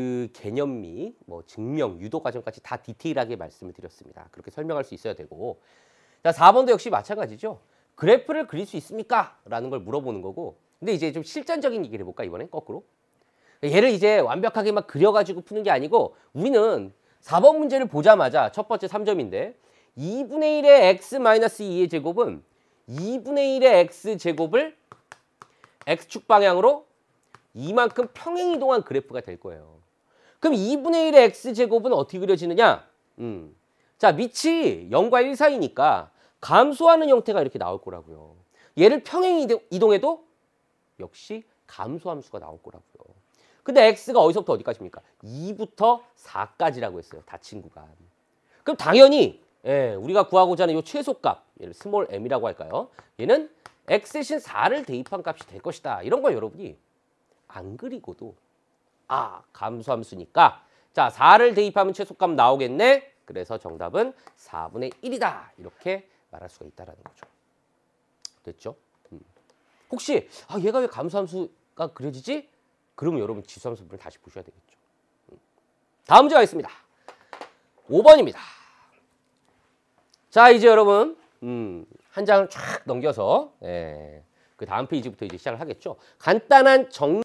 그 개념미, 뭐 증명, 유도 과정까지 다 디테일하게 말씀을 드렸습니다. 그렇게 설명할 수 있어야 되고 자 4번도 역시 마찬가지죠. 그래프를 그릴 수 있습니까? 라는 걸 물어보는 거고 근데 이제 좀 실전적인 얘기를 해볼까 이번엔 거꾸로 얘를 이제 완벽하게 막 그려가지고 푸는 게 아니고 우리는 4번 문제를 보자마자 첫 번째 3점인데 2분의 1의 x-2의 제곱은 2분의 1의 x제곱을 x축 방향으로 이만큼 평행 이동한 그래프가 될 거예요. 그럼 2분의 1의 x제곱은 어떻게 그려지느냐? 음. 자, 밑이 0과 1 사이니까 감소하는 형태가 이렇게 나올 거라고요. 얘를 평행 이동해도 역시 감소함수가 나올 거라고요. 근데 x가 어디서부터 어디까지입니까? 2부터 4까지라고 했어요. 닫힌 구간. 그럼 당연히 예, 우리가 구하고자 하는 이 최소값, 얘를 스몰 m이라고 할까요? 얘는 x신 4를 대입한 값이 될 것이다. 이런 걸 여러분이 안 그리고도 아, 감수함수니까 자, 4를 대입하면 최소값 나오겠네. 그래서 정답은 4분의 1이다. 이렇게 말할 수가 있다는 거죠. 됐죠? 음. 혹시 아, 얘가 왜 감수함수가 그려지지? 그러면 여러분 지수함수 를 다시 보셔야 되겠죠. 음. 다음 문제 가겠습니다. 5번입니다. 자, 이제 여러분 음, 한 장을 쫙 넘겨서 예, 그 다음 페이지부터 이제 시작을 하겠죠. 간단한 정